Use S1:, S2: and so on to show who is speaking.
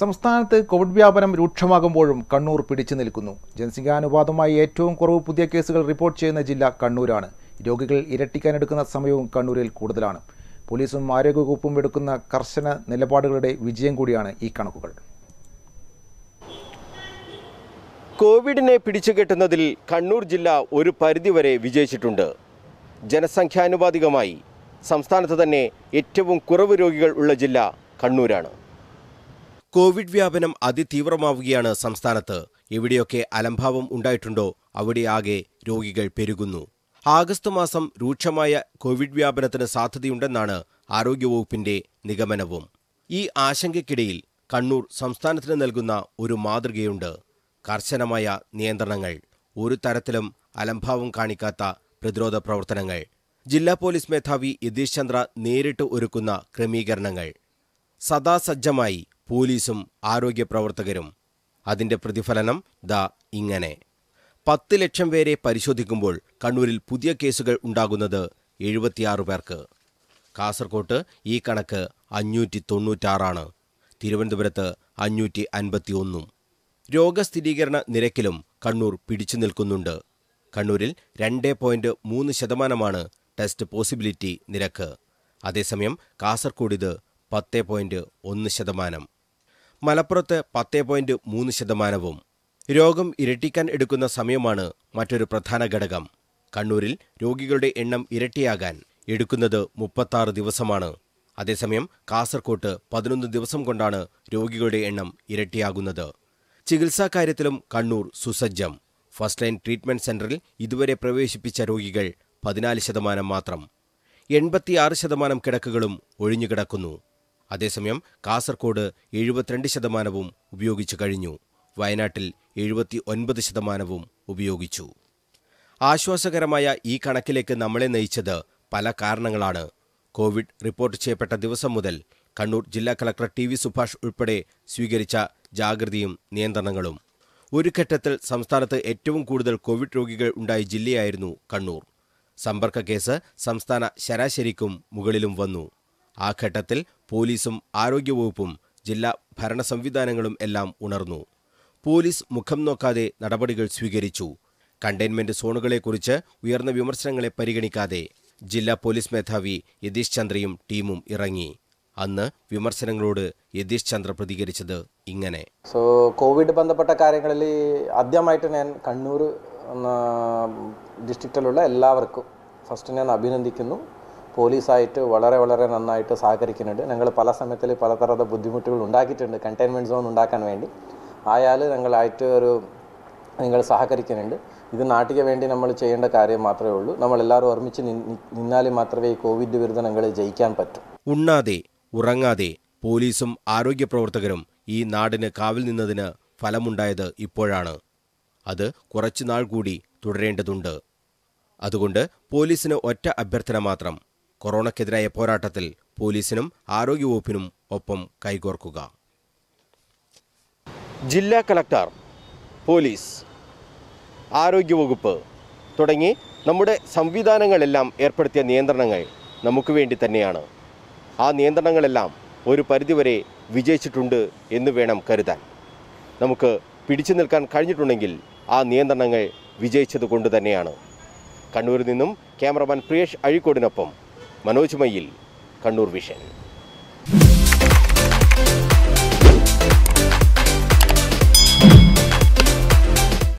S1: സംസ്ഥാനത്ത് കോവിഡ് വ്യാപനം രൂക്ഷമാകുമ്പോഴും കണ്ണൂർ പിടിച്ചു നിൽക്കുന്നു ജനസംഖ്യാനുപാതമായി ഏറ്റവും കുറവ് പുതിയ കേസുകൾ റിപ്പോർട്ട് ചെയ്യുന്ന ജില്ല കണ്ണൂരാണ് രോഗികൾ ഇരട്ടിക്കാനെടുക്കുന്ന സമയവും കണ്ണൂരിൽ കൂടുതലാണ് പോലീസും ആരോഗ്യവകുപ്പും എടുക്കുന്ന കർശന നിലപാടുകളുടെ വിജയം കൂടിയാണ് ഈ കണക്കുകൾ കോവിഡിനെ പിടിച്ചുകെട്ടുന്നതിൽ കണ്ണൂർ ജില്ല ഒരു പരിധിവരെ വിജയിച്ചിട്ടുണ്ട് ജനസംഖ്യാനുപാതികമായി സംസ്ഥാനത്ത് തന്നെ ഏറ്റവും കുറവ് രോഗികൾ ഉള്ള ജില്ല കണ്ണൂരാണ് കോവിഡ് വ്യാപനം അതിതീവ്രമാവുകയാണ് സംസ്ഥാനത്ത് എവിടെയൊക്കെ അലംഭാവം ഉണ്ടായിട്ടുണ്ടോ അവിടെ ആകെ രോഗികൾ പെരുകുന്നു ആഗസ്റ്റ് മാസം രൂക്ഷമായ കോവിഡ് വ്യാപനത്തിന് സാധ്യതയുണ്ടെന്നാണ് ആരോഗ്യവകുപ്പിന്റെ നിഗമനവും ഈ ആശങ്കയ്ക്കിടയിൽ കണ്ണൂർ സംസ്ഥാനത്തിന് നൽകുന്ന ഒരു മാതൃകയുണ്ട് കർശനമായ നിയന്ത്രണങ്ങൾ ഒരു തരത്തിലും അലംഭാവം കാണിക്കാത്ത പ്രതിരോധ പ്രവർത്തനങ്ങൾ ജില്ലാ പോലീസ് മേധാവി യതീഷ് ചന്ദ്ര നേരിട്ട് ഒരുക്കുന്ന ക്രമീകരണങ്ങൾ സദാസജ്ജമായി പോലീസും ആരോഗ്യ പ്രവർത്തകരും അതിൻ്റെ പ്രതിഫലനം ദ ഇങ്ങനെ പത്ത് ലക്ഷം പേരെ പരിശോധിക്കുമ്പോൾ കണ്ണൂരിൽ പുതിയ കേസുകൾ ഉണ്ടാകുന്നത് എഴുപത്തിയാറ് പേർക്ക് കാസർകോട്ട് ഈ കണക്ക് അഞ്ഞൂറ്റി തൊണ്ണൂറ്റാറാണ് തിരുവനന്തപുരത്ത് അഞ്ഞൂറ്റി അൻപത്തി ഒന്നും രോഗസ്ഥിരീകരണ നിരക്കിലും കണ്ണൂർ പിടിച്ചു നിൽക്കുന്നുണ്ട് കണ്ണൂരിൽ രണ്ട് പോയിന്റ് മൂന്ന് ശതമാനമാണ് ടെസ്റ്റ് പോസിബിലിറ്റി നിരക്ക് അതേസമയം കാസർഗോഡ് ഇത് പത്ത് പോയിന്റ് ഒന്ന് ശതമാനം മലപ്പുറത്ത് പത്തേ പോയിന്റ് മൂന്ന് ശതമാനവും രോഗം ഇരട്ടിക്കാൻ എടുക്കുന്ന സമയമാണ് മറ്റൊരു പ്രധാന ഘടകം കണ്ണൂരിൽ രോഗികളുടെ എണ്ണം ഇരട്ടിയാകാൻ എടുക്കുന്നത് മുപ്പത്താറ് ദിവസമാണ് അതേസമയം കാസർകോട്ട് പതിനൊന്ന് ദിവസം കൊണ്ടാണ് രോഗികളുടെ എണ്ണം ഇരട്ടിയാകുന്നത് ചികിത്സാ കാര്യത്തിലും കണ്ണൂർ സുസജ്ജം ഫസ്റ്റ് ലൈൻ ട്രീറ്റ്മെന്റ് സെന്ററിൽ ഇതുവരെ പ്രവേശിപ്പിച്ച രോഗികൾ പതിനാല് ശതമാനം മാത്രം എൺപത്തിയാറ് ശതമാനം കിടക്കുകളും ഒഴിഞ്ഞുകിടക്കുന്നു അതേസമയം കാസർകോട് എഴുപത്തിരണ്ട് ശതമാനവും ഉപയോഗിച്ചു കഴിഞ്ഞു വയനാട്ടിൽ എഴുപത്തി ഒൻപത് ശതമാനവും ഉപയോഗിച്ചു ആശ്വാസകരമായ ഈ കണക്കിലേക്ക് നമ്മളെ നയിച്ചത് പല കാരണങ്ങളാണ് കോവിഡ് റിപ്പോർട്ട് ചെയ്യപ്പെട്ട ദിവസം മുതൽ കണ്ണൂർ ജില്ലാ കളക്ടർ ടി വി സുഭാഷ് ഉൾപ്പെടെ സ്വീകരിച്ച ജാഗ്രതയും നിയന്ത്രണങ്ങളും ഒരു ഘട്ടത്തിൽ സംസ്ഥാനത്ത് ഏറ്റവും കൂടുതൽ കോവിഡ് രോഗികൾ ഉണ്ടായ ജില്ലയായിരുന്നു കണ്ണൂർ സമ്പർക്ക കേസ് സംസ്ഥാന ശരാശരിക്കും മുകളിലും വന്നു ആ ഘട്ടത്തിൽ പോലീസും ആരോഗ്യവകുപ്പും ജില്ലാ ഭരണ സംവിധാനങ്ങളും എല്ലാം ഉണർന്നു പോലീസ് മുഖം നോക്കാതെ നടപടികൾ സ്വീകരിച്ചു കണ്ടെയ്ൻമെന്റ് സോണുകളെക്കുറിച്ച് ഉയർന്ന വിമർശനങ്ങളെ പരിഗണിക്കാതെ ജില്ലാ പോലീസ് മേധാവി യതീഷ് ചന്ദ്രയും ടീമും ഇറങ്ങി അന്ന് വിമർശനങ്ങളോട് യതീഷ് ചന്ദ്ര പ്രതികരിച്ചത് ഇങ്ങനെ
S2: സോ കോവിഡ് ബന്ധപ്പെട്ട കാര്യങ്ങളിൽ ആദ്യമായിട്ട് ഞാൻ കണ്ണൂർ ഡിസ്ട്രിക്റ്റിലുള്ള എല്ലാവർക്കും ഫസ്റ്റ് ഞാൻ അഭിനന്ദിക്കുന്നു പോലീസായിട്ട് വളരെ വളരെ നന്നായിട്ട് സഹകരിക്കുന്നുണ്ട് ഞങ്ങൾ പല സമയത്തിൽ പലതರದ ബുദ്ധിമുട്ടുകൾ ഉണ്ടാക്കിയിട്ടുണ്ട് കണ്ടെയ്ൻമെൻറ്റ് സോൺ ഉണ്ടാക്കാൻ വേണ്ടി ആയാൽ ഞങ്ങളായിട്ട് ഒരു നിങ്ങൾ സഹകരിക്കുന്നുണ്ട് ഇത് നാട്ടിക്ക് വേണ്ടി നമ്മൾ ചെയ്യേണ്ട കാര്യം മാത്രമേ ഉള്ളൂ നമ്മൾ എല്ലാവരും ഒരുമിച്ച് നിന്നാൽ മാത്രമേ ഈ കോവിഡ് വിരുദ്ധ ഞങ്ങൾ ജയിക്കാൻ പറ്റൂ
S1: ഉണ്ണാതെ ഉറങ്ങാതെ പോലീസും ആരോഗ്യ പ്രവർത്തകരും ഈ നാടിന് കാവിൽ നിന്നതിന് ഫലമുണ്ടായത് ഇപ്പോഴാണ് അത് കുറച്ചുനാൾ കൂടി തുടരേണ്ടതുണ്ട് അതുകൊണ്ട് പോലീസിന് ഒറ്റ അഭ്യർത്ഥന മാത്രം കൊറോണയ്ക്കെതിരായ പോരാട്ടത്തിൽ പോലീസിനും ആരോഗ്യവകുപ്പിനും ഒപ്പം കൈകോർക്കുക ജില്ലാ കളക്ടർ പോലീസ് ആരോഗ്യവകുപ്പ് തുടങ്ങി നമ്മുടെ സംവിധാനങ്ങളെല്ലാം ഏർപ്പെടുത്തിയ നിയന്ത്രണങ്ങൾ നമുക്ക് വേണ്ടി തന്നെയാണ് ആ നിയന്ത്രണങ്ങളെല്ലാം ഒരു പരിധിവരെ വിജയിച്ചിട്ടുണ്ട് എന്ന് വേണം കരുതാൻ നമുക്ക് പിടിച്ചു നിൽക്കാൻ കഴിഞ്ഞിട്ടുണ്ടെങ്കിൽ ആ നിയന്ത്രണങ്ങൾ വിജയിച്ചത് കൊണ്ട് തന്നെയാണ് കണ്ണൂരിൽ നിന്നും ക്യാമറമാൻ പ്രിയേഷ് അഴീക്കോടിനൊപ്പം മനോജ് മയ്യിൽ കണ്ണൂർ വിഷൻ